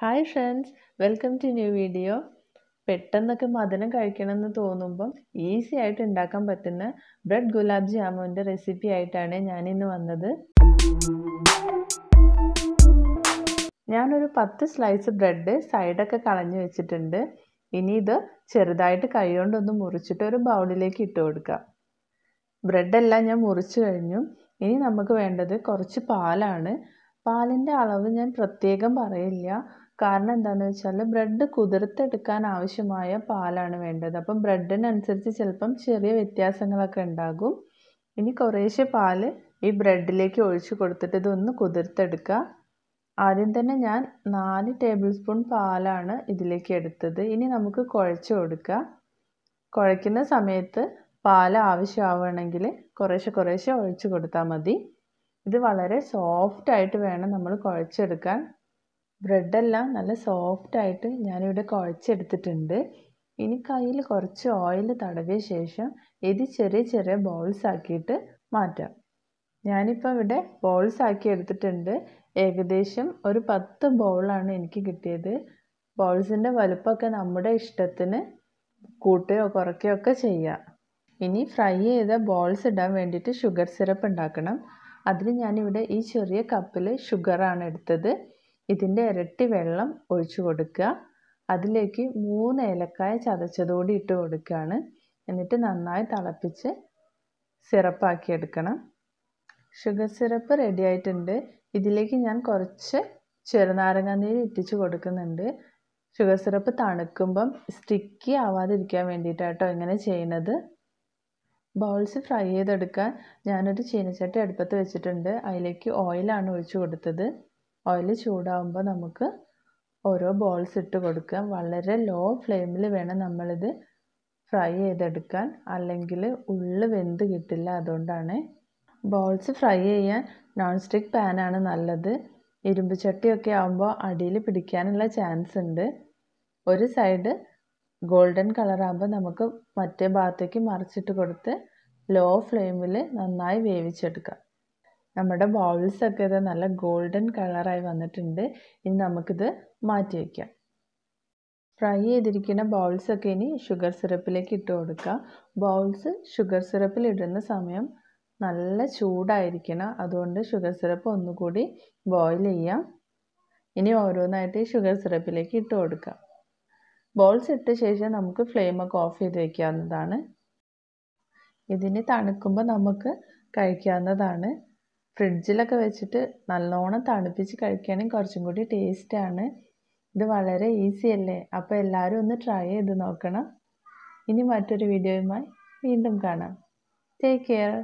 hi friends welcome to new video പെട്ടെന്നൊക്കെ മധുരം കഴിക്കണമെന്ന് തോന്നുമ്പം ഈസി ആയിട്ട് ഉണ്ടാക്കാൻ പറ്റുന്ന ബ്രെഡ് ഗുലാബ് ജാമുവിൻ്റെ റെസിപ്പി ആയിട്ടാണ് ഞാനിന്ന് വന്നത് ഞാനൊരു പത്ത് സ്ലൈസ് ബ്രെഡ് സൈഡൊക്കെ കളഞ്ഞു വെച്ചിട്ടുണ്ട് ഇനി ഇത് ചെറുതായിട്ട് കൈകൊണ്ടൊന്ന് മുറിച്ചിട്ട് ഒരു ബൗളിലേക്ക് ഇട്ട് കൊടുക്കാം ബ്രെഡെല്ലാം ഞാൻ മുറിച്ച് കഴിഞ്ഞു ഇനി നമുക്ക് വേണ്ടത് കുറച്ച് പാലാണ് പാലിൻ്റെ അളവ് ഞാൻ പ്രത്യേകം പറയില്ല കാരണം എന്താന്ന് വെച്ചാൽ ബ്രെഡ് കുതിർത്തെടുക്കാൻ ആവശ്യമായ പാലാണ് വേണ്ടത് അപ്പം ബ്രെഡിനനുസരിച്ച് ചിലപ്പം ചെറിയ വ്യത്യാസങ്ങളൊക്കെ ഉണ്ടാകും ഇനി കുറേശ്ശെ പാൽ ഈ ബ്രെഡിലേക്ക് ഒഴിച്ച് കൊടുത്തിട്ട് ഇതൊന്ന് കുതിർത്തെടുക്കുക ആദ്യം തന്നെ ഞാൻ നാല് ടേബിൾ സ്പൂൺ പാലാണ് ഇതിലേക്ക് എടുത്തത് ഇനി നമുക്ക് കുഴച്ച് കൊടുക്കുക കുഴയ്ക്കുന്ന സമയത്ത് പാൽ ആവശ്യമാവണമെങ്കിൽ കുറേശ്ശെ കുറേശ്ശെ ഒഴിച്ച് കൊടുത്താൽ മതി ഇത് വളരെ സോഫ്റ്റായിട്ട് വേണം നമ്മൾ കുഴച്ചെടുക്കാൻ ബ്രെഡെല്ലാം നല്ല സോഫ്റ്റ് ആയിട്ട് ഞാനിവിടെ കുഴച്ചെടുത്തിട്ടുണ്ട് ഇനി കയ്യിൽ കുറച്ച് ഓയിൽ തടവിയ ശേഷം ഇത് ചെറിയ ചെറിയ ബോൾസ് ആക്കിയിട്ട് മാറ്റാം ഞാനിപ്പോൾ ഇവിടെ ബോൾസ് ആക്കി എടുത്തിട്ടുണ്ട് ഏകദേശം ഒരു പത്ത് ബോളാണ് എനിക്ക് കിട്ടിയത് ബോൾസിൻ്റെ വലുപ്പമൊക്കെ നമ്മുടെ ഇഷ്ടത്തിന് കൂട്ടുകയോ കുറയ്ക്കുകയോ ഒക്കെ ചെയ്യാം ഇനി ഫ്രൈ ചെയ്ത ബോൾസ് ഇടാൻ വേണ്ടിയിട്ട് ഷുഗർ സിറപ്പ് ഉണ്ടാക്കണം അതിന് ഞാനിവിടെ ഈ ചെറിയ കപ്പിൽ ഷുഗറാണ് എടുത്തത് ഇതിൻ്റെ ഇരട്ടി വെള്ളം ഒഴിച്ചു കൊടുക്കുക അതിലേക്ക് മൂന്ന് ഏലക്കായ ചതച്ചതോടി ഇട്ട് കൊടുക്കുകയാണ് എന്നിട്ട് നന്നായി തിളപ്പിച്ച് സിറപ്പാക്കി എടുക്കണം ഷുഗർ സിറപ്പ് റെഡി ആയിട്ടുണ്ട് ഇതിലേക്ക് ഞാൻ കുറച്ച് ചെറുനാരങ്ങ നീര് ഇട്ടിച്ച് കൊടുക്കുന്നുണ്ട് ഷുഗർ സിറപ്പ് തണുക്കുമ്പം സ്റ്റിക്കി ആവാതിരിക്കാൻ വേണ്ടിയിട്ടാട്ടോ ഇങ്ങനെ ചെയ്യുന്നത് ബൗൾസ് ഫ്രൈ ചെയ്തെടുക്കാൻ ഞാനൊരു ചീനച്ചട്ടി അടുപ്പത്ത് വെച്ചിട്ടുണ്ട് അതിലേക്ക് ഓയിലാണ് ഒഴിച്ചു കൊടുത്തത് ഓയിൽ ചൂടാകുമ്പോൾ നമുക്ക് ഓരോ ബോൾസ് ഇട്ട് കൊടുക്കാം വളരെ ലോ ഫ്ലെയിമിൽ വേണം നമ്മളിത് ഫ്രൈ ചെയ്തെടുക്കാൻ അല്ലെങ്കിൽ ഉള്ളു വെന്ത് കിട്ടില്ല അതുകൊണ്ടാണ് ബോൾസ് ഫ്രൈ ചെയ്യാൻ നോൺ സ്റ്റിക്ക് പാനാണ് നല്ലത് ഇരുമ്പ് ചട്ടിയൊക്കെ ആകുമ്പോൾ അടിയിൽ പിടിക്കാനുള്ള ചാൻസ് ഉണ്ട് ഒരു സൈഡ് ഗോൾഡൻ കളറാകുമ്പോൾ നമുക്ക് മറ്റേ ഭാഗത്തേക്ക് മറിച്ചിട്ട് കൊടുത്ത് ലോ ഫ്ലെയിമിൽ നന്നായി വേവിച്ചെടുക്കാം നമ്മുടെ ഒക്കെ ഇത് നല്ല ഗോൾഡൻ കളറായി വന്നിട്ടുണ്ട് ഇനി നമുക്കിത് മാറ്റി വയ്ക്കാം ഫ്രൈ ചെയ്തിരിക്കുന്ന ബൗൾസ് ഒക്കെ ഇനി ഷുഗർ സിറപ്പിലേക്ക് ഇട്ട് കൊടുക്കുക ബൗൾസ് ഷുഗർ സിറപ്പിൽ ഇടുന്ന സമയം നല്ല ചൂടായിരിക്കണം അതുകൊണ്ട് ഷുഗർ സിറപ്പ് ഒന്നുകൂടി ബോയിൽ ചെയ്യാം ഇനി ഓരോന്നായിട്ട് ഷുഗർ സിറപ്പിലേക്ക് ഇട്ട് കൊടുക്കാം ബോൾസ് ഇട്ട ശേഷം നമുക്ക് ഫ്ലെയിമൊക്കെ ഓഫ് ചെയ്ത് വയ്ക്കാവുന്നതാണ് ഇതിന് തണുക്കുമ്പോൾ നമുക്ക് കഴിക്കാവുന്നതാണ് ഫ്രിഡ്ജിലൊക്കെ വെച്ചിട്ട് നല്ലോണം തണുപ്പിച്ച് കഴിക്കാനും കുറച്ചും കൂടി ടേസ്റ്റാണ് ഇത് വളരെ ഈസി അല്ലേ അപ്പോൾ എല്ലാവരും ഒന്ന് ട്രൈ ചെയ്ത് നോക്കണം ഇനി മറ്റൊരു വീഡിയോയുമായി വീണ്ടും കാണാം ടേക്ക് കെയർ